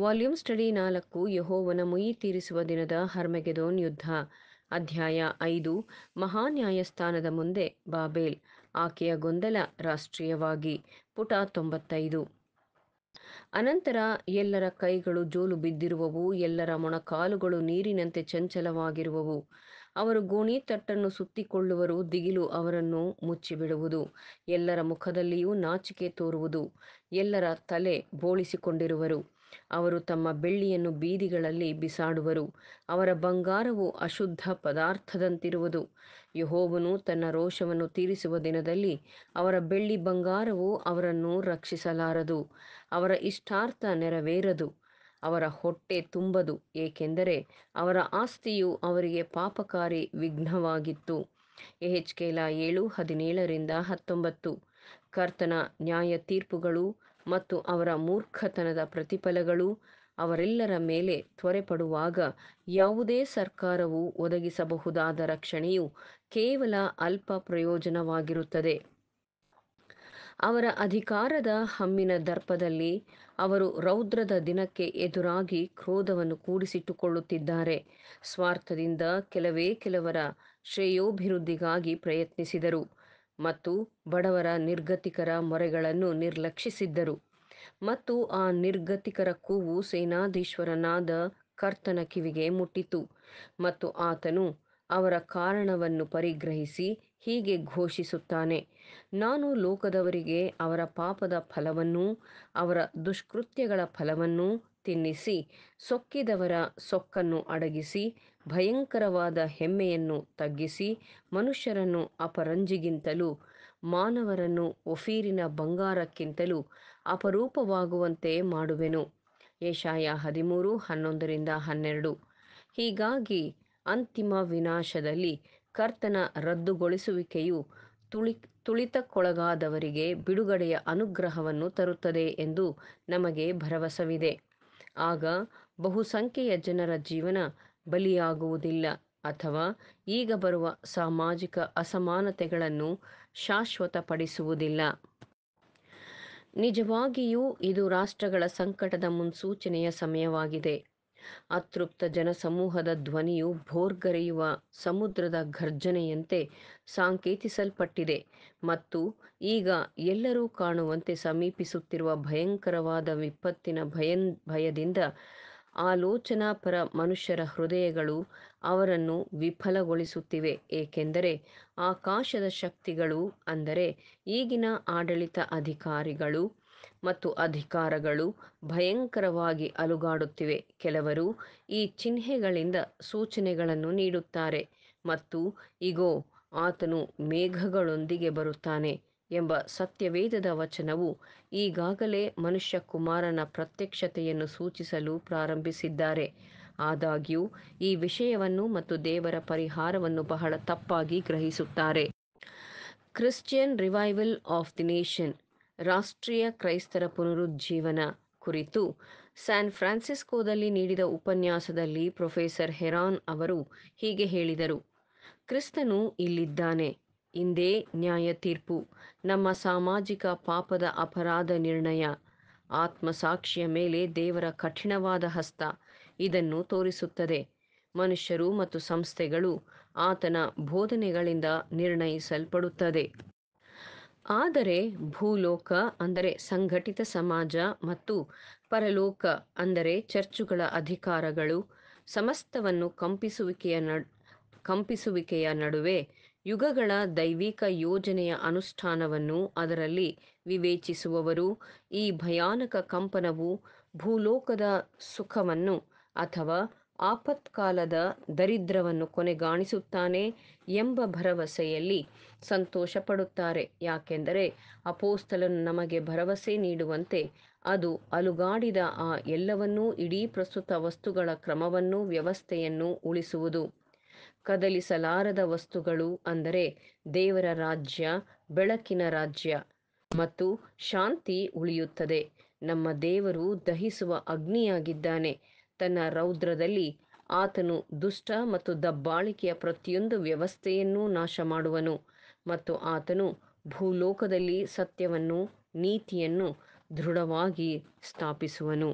volume study ನಾಲ್ಕು ಯಹೋವನ ಮುಯಿ ತೀರಿಸುವ ದಿನದ ಹರ್ಮೆಗೆದೋನ್ ಯುದ್ಧ ಅಧ್ಯಾಯ ಐದು ಮಹಾ ಮುಂದೆ ಬಾಬೇಲ್ ಆಕೆಯ ಗೊಂದಲ ರಾಷ್ಟ್ರೀಯವಾಗಿ ಪುಟ ತೊಂಬತ್ತೈದು ಅನಂತರ ಎಲ್ಲರ ಕೈಗಳು ಜೋಲು ಬಿದ್ದಿರುವವು ಎಲ್ಲರ ಮೊಣಕಾಲುಗಳು ನೀರಿನಂತೆ ಚಂಚಲವಾಗಿರುವವು ಅವರು ಗೋಣಿ ತಟ್ಟನ್ನು ಸುತ್ತಿಕೊಳ್ಳುವರು ದಿಗಿಲು ಅವರನ್ನು ಮುಚ್ಚಿಬಿಡುವುದು ಎಲ್ಲರ ಮುಖದಲ್ಲಿಯೂ ನಾಚಿಕೆ ತೋರುವುದು ಎಲ್ಲರ ತಲೆ ಬೋಳಿಸಿಕೊಂಡಿರುವರು ಅವರು ತಮ್ಮ ಬೆಳ್ಳಿಯನ್ನು ಬೀದಿಗಳಲ್ಲಿ ಬಿಸಾಡುವರು ಅವರ ಬಂಗಾರವು ಅಶುದ್ಧ ಪದಾರ್ಥದಂತಿರುವುದು ಯಹೋವನು ತನ್ನ ರೋಷವನ್ನು ತೀರಿಸುವ ದಿನದಲ್ಲಿ ಅವರ ಬೆಳ್ಳಿ ಬಂಗಾರವು ಅವರನ್ನು ರಕ್ಷಿಸಲಾರದು ಅವರ ಇಷ್ಟಾರ್ಥ ನೆರವೇರದು ಅವರ ಹೊಟ್ಟೆ ತುಂಬದು ಏಕೆಂದರೆ ಅವರ ಆಸ್ತಿಯು ಅವರಿಗೆ ಪಾಪಕಾರಿ ವಿಘ್ನವಾಗಿತ್ತು ಎಹೆಚ್ಕೇಲ ಏಳು ಹದಿನೇಳರಿಂದ ಹತ್ತೊಂಬತ್ತು ಕರ್ತನ ನ್ಯಾಯ ತೀರ್ಪುಗಳು ಮತ್ತು ಅವರ ಮೂರ್ಖತನದ ಪ್ರತಿಫಲಗಳು ಅವರೆಲ್ಲರ ಮೇಲೆ ತ್ವರೆಪಡುವಾಗ ಯಾವುದೇ ಸರ್ಕಾರವು ಒದಗಿಸಬಹುದಾದ ರಕ್ಷಣೆಯು ಕೇವಲ ಅಲ್ಪ ಪ್ರಯೋಜನವಾಗಿರುತ್ತದೆ ಅವರ ಅಧಿಕಾರದ ಹಮ್ಮಿನ ದರ್ಪದಲ್ಲಿ ಅವರು ರೌದ್ರದ ದಿನಕ್ಕೆ ಎದುರಾಗಿ ಕ್ರೋಧವನ್ನು ಕೂಡಿಸಿಟ್ಟುಕೊಳ್ಳುತ್ತಿದ್ದಾರೆ ಸ್ವಾರ್ಥದಿಂದ ಕೆಲವೇ ಕೆಲವರ ಶ್ರೇಯೋಭಿವೃದ್ಧಿಗಾಗಿ ಪ್ರಯತ್ನಿಸಿದರು ಮತ್ತು ಬಡವರ ನಿರ್ಗತಿಕರ ಮೊರೆಗಳನ್ನು ನಿರ್ಲಕ್ಷಿಸಿದ್ದರು ಮತ್ತು ಆ ನಿರ್ಗತಿಕರ ಕೂವು ಸೇನಾಧೀಶ್ವರನಾದ ಕರ್ತನ ಕಿವಿಗೆ ಮುಟ್ಟಿತು ಮತ್ತು ಆತನು ಅವರ ಕಾರಣವನ್ನು ಪರಿಗ್ರಹಿಸಿ ಹೀಗೆ ಘೋಷಿಸುತ್ತಾನೆ ನಾನು ಲೋಕದವರಿಗೆ ಅವರ ಪಾಪದ ಫಲವನ್ನೂ ಅವರ ದುಷ್ಕೃತ್ಯಗಳ ಫಲವನ್ನೂ ತಿನ್ನಿಸಿ ಸೊಕ್ಕಿದವರ ಸೊಕ್ಕನ್ನು ಅಡಗಿಸಿ ಭಯಂಕರವಾದ ಹೆಮ್ಮೆಯನ್ನು ತಗ್ಗಿಸಿ ಮನುಷ್ಯರನ್ನು ಅಪರಂಜಿಗಿಂತಲೂ ಮಾನವರನ್ನು ಒಫೀರಿನ ಬಂಗಾರಕ್ಕಿಂತಲೂ ಅಪರೂಪವಾಗುವಂತೆ ಮಾಡುವೆನು ಏಷಾಯ ಹದಿಮೂರು ಹನ್ನೊಂದರಿಂದ ಹನ್ನೆರಡು ಹೀಗಾಗಿ ಅಂತಿಮ ವಿನಾಶದಲ್ಲಿ ಕರ್ತನ ರದ್ದುಗೊಳಿಸುವಿಕೆಯು ತುಳಿ ತುಳಿತಕ್ಕೊಳಗಾದವರಿಗೆ ಬಿಡುಗಡೆಯ ಅನುಗ್ರಹವನ್ನು ತರುತ್ತದೆ ಎಂದು ನಮಗೆ ಭರವಸವಿದೆ ಆಗ ಬಹುಸಂಖ್ಯೆಯ ಜನರ ಜೀವನ ಬಲಿಯಾಗುವುದಿಲ್ಲ ಅಥವಾ ಈಗ ಬರುವ ಸಾಮಾಜಿಕ ಅಸಮಾನತೆಗಳನ್ನು ಶಾಶ್ವತಪಡಿಸುವುದಿಲ್ಲ ನಿಜವಾಗಿಯೂ ಇದು ರಾಷ್ಟ್ರಗಳ ಸಂಕಟದ ಮುನ್ಸೂಚನೆಯ ಸಮಯವಾಗಿದೆ ಅತೃಪ್ತ ಜನಸಮೂಹದ ಧ್ವನಿಯು ಭೋರ್ಗರೆಯುವ ಸಮುದ್ರದ ಘರ್ಜನೆಯಂತೆ ಸಾಂಕೇತಿಸಲ್ಪಟ್ಟಿದೆ ಮತ್ತು ಈಗ ಎಲ್ಲರೂ ಕಾಣುವಂತೆ ಸಮೀಪಿಸುತ್ತಿರುವ ಭಯಂಕರವಾದ ವಿಪತ್ತಿನ ಭಯದಿಂದ ಆಲೋಚನಾಪರ ಮನುಷ್ಯರ ಹೃದಯಗಳು ಅವರನ್ನು ವಿಫಲಗೊಳಿಸುತ್ತಿವೆ ಏಕೆಂದರೆ ಆಕಾಶದ ಶಕ್ತಿಗಳು ಅಂದರೆ ಈಗಿನ ಆಡಳಿತ ಅಧಿಕಾರಿಗಳು ಮತ್ತು ಅಧಿಕಾರಗಳು ಭಯಂಕರವಾಗಿ ಅಲುಗಾಡುತ್ತಿವೆ ಕೆಲವರು ಈ ಚಿಹ್ನೆಗಳಿಂದ ಸೂಚನೆಗಳನ್ನು ನೀಡುತ್ತಾರೆ ಮತ್ತು ಇಗೋ ಆತನು ಮೇಘಗಳೊಂದಿಗೆ ಬರುತ್ತಾನೆ ಎಂಬ ಸತ್ಯವೇದದ ವಚನವು ಈಗಾಗಲೇ ಮನುಷ್ಯ ಕುಮಾರನ ಪ್ರತ್ಯಕ್ಷತೆಯನ್ನು ಸೂಚಿಸಲು ಪ್ರಾರಂಭಿಸಿದ್ದಾರೆ ಆದಾಗ್ಯೂ ಈ ವಿಷಯವನ್ನು ಮತ್ತು ದೇವರ ಪರಿಹಾರವನ್ನು ಬಹಳ ತಪ್ಪಾಗಿ ಗ್ರಹಿಸುತ್ತಾರೆ Christian revival of the nation ರಾಷ್ಟ್ರೀಯ ಕ್ರೈಸ್ತರ ಪುನರುಜ್ಜೀವನ ಕುರಿತು ಸ್ಯಾನ್ ಫ್ರಾನ್ಸಿಸ್ಕೋದಲ್ಲಿ ನೀಡಿದ ಉಪನ್ಯಾಸದಲ್ಲಿ ಪ್ರೊಫೆಸರ್ ಹೆರಾನ್ ಅವರು ಹೀಗೆ ಹೇಳಿದರು ಕ್ರಿಸ್ತನು ಇಲ್ಲಿದ್ದಾನೆ ಇಂದೇ ನ್ಯಾಯ ತೀರ್ಪು ನಮ್ಮ ಸಾಮಾಜಿಕ ಪಾಪದ ಅಪರಾಧ ನಿರ್ಣಯ ಆತ್ಮಸಾಕ್ಷಿಯ ಮೇಲೆ ದೇವರ ಕಠಿಣವಾದ ಹಸ್ತ ಇದನ್ನು ತೋರಿಸುತ್ತದೆ ಮನುಷ್ಯರು ಮತ್ತು ಸಂಸ್ಥೆಗಳು ಆತನ ಬೋಧನೆಗಳಿಂದ ನಿರ್ಣಯಿಸಲ್ಪಡುತ್ತದೆ ಆದರೆ ಭೂಲೋಕ ಅಂದರೆ ಸಂಘಟಿತ ಸಮಾಜ ಮತ್ತು ಪರಲೋಕ ಅಂದರೆ ಚರ್ಚುಗಳ ಅಧಿಕಾರಗಳು ಸಮಸ್ತವನ್ನು ಕಂಪಿಸುವಿಕೆಯ ಕಂಪಿಸುವಿಕೆಯ ನಡುವೆ ಯುಗಗಳ ದೈವಿಕ ಯೋಜನೆಯ ಅನುಷ್ಠಾನವನ್ನು ಅದರಲ್ಲಿ ವಿವೇಚಿಸುವವರು ಈ ಭಯಾನಕ ಕಂಪನವು ಭೂಲೋಕದ ಸುಖವನ್ನು ಅಥವಾ ಆಪತ್ಕಾಲದ ದರಿದ್ರವನ್ನು ಕೊನೆಗಾಣಿಸುತ್ತಾನೆ ಎಂಬ ಭರವಸೆಯಲ್ಲಿ ಸಂತೋಷಪಡುತ್ತಾರೆ ಯಾಕೆಂದರೆ ಅಪೋಸ್ತಲನು ನಮಗೆ ಭರವಸೆ ನೀಡುವಂತೆ ಅದು ಅಲುಗಾಡಿದ ಆ ಎಲ್ಲವನ್ನೂ ಇಡೀ ಪ್ರಸ್ತುತ ವಸ್ತುಗಳ ಕ್ರಮವನ್ನು ವ್ಯವಸ್ಥೆಯನ್ನು ಉಳಿಸುವುದು ಕದಲಿಸಲಾರದ ವಸ್ತುಗಳು ಅಂದರೆ ದೇವರ ರಾಜ್ಯ ಬೆಳಕಿನ ರಾಜ್ಯ ಮತ್ತು ಶಾಂತಿ ಉಳಿಯುತ್ತದೆ ನಮ್ಮ ದೇವರು ದಹಿಸುವ ಅಗ್ನಿಯಾಗಿದ್ದಾನೆ ತನ್ನ ರೌದ್ರದಲ್ಲಿ ಆತನು ದುಷ್ಟ ಮತ್ತು ದಬ್ಬಾಳಿಕೆಯ ಪ್ರತಿಯೊಂದು ವ್ಯವಸ್ಥೆಯನ್ನೂ ನಾಶ ಮಾಡುವನು ಮತ್ತು ಆತನು ಭೂಲೋಕದಲ್ಲಿ ಸತ್ಯವನ್ನು ನೀತಿಯನ್ನು ದೃಢವಾಗಿ ಸ್ಥಾಪಿಸುವನು